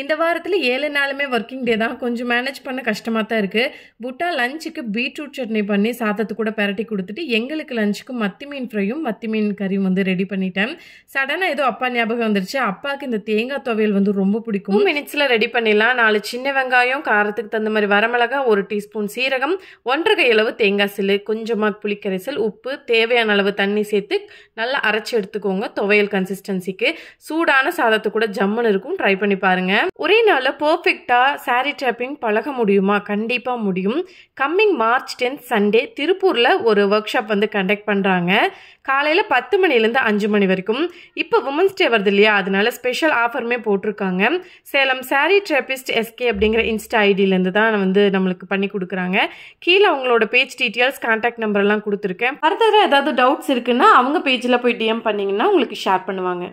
இந்த வாரத்தில் ஏழு நாளுமே ஒர்க்கிங் டே தான் கொஞ்சம் மேனேஜ் பண்ண கஷ்டமாக தான் இருக்குது புட்டா லஞ்சுக்கு பீட்ரூட் சட்னி பண்ணி சாதத்து கூட பரட்டி கொடுத்துட்டு எங்களுக்கு லஞ்சுக்கு மத்தி மீன் ஃப்ரையும் மத்தி மீன் கறியும் வந்து ரெடி பண்ணிட்டேன் சடனாக ஏதோ அப்பா ஞாபகம் வந்துருச்சு அப்பாவுக்கு இந்த தேங்காய் துவையல் வந்து ரொம்ப பிடிக்கும் மினிட்ஸில் ரெடி பண்ணிடலாம் நாலு சின்ன வெங்காயம் காரத்துக்கு தகுந்த மாதிரி வரமிளகா ஒரு டீஸ்பூன் சீரகம் ஒன்றரை கையளவு தேங்காய் சில்லு கொஞ்சமாக புளிக்கரைசல் உப்பு தேவையான அளவு தண்ணி சேர்த்து நல்லா அரைச்சி எடுத்துக்கோங்க துவையல் கன்சிஸ்டன்சிக்கு சூடான சாதத்து கூட ஜம்முன்னு இருக்கும் ட்ரை பண்ணி பாருங்கள் ஒரே நாளில் பர்ஃபெக்டாக சாரி ட்ராப்பிங் பழக முடியுமா கண்டிப்பாக முடியும் கம்மிங் மார்ச் டென்த் சண்டே திருப்பூரில் ஒரு ஒர்க் ஷாப் வந்து கண்டக்ட் பண்ணுறாங்க காலையில் பத்து மணிலேருந்து அஞ்சு மணி வரைக்கும் இப்போ உமன்ஸ் டே வருது இல்லையா அதனால ஸ்பெஷல் ஆஃபருமே போட்டிருக்காங்க சேலம் சாரி ட்ராப்பிஸ்ட் எஸ்கே அப்படிங்கிற இன்ஸ்டா ஐடியிலேருந்து தான் வந்து நம்மளுக்கு பண்ணி கொடுக்குறாங்க கீழே அவங்களோட பேஜ் டீட்டெயில்ஸ் கான்டாக்ட் நம்பர்லாம் கொடுத்துருக்கேன் ஃபர்தராக ஏதாவது டவுட்ஸ் இருக்குன்னா அவங்க பேஜில் போய் டிஎம் பண்ணிங்கன்னா உங்களுக்கு ஷேர் பண்ணுவாங்க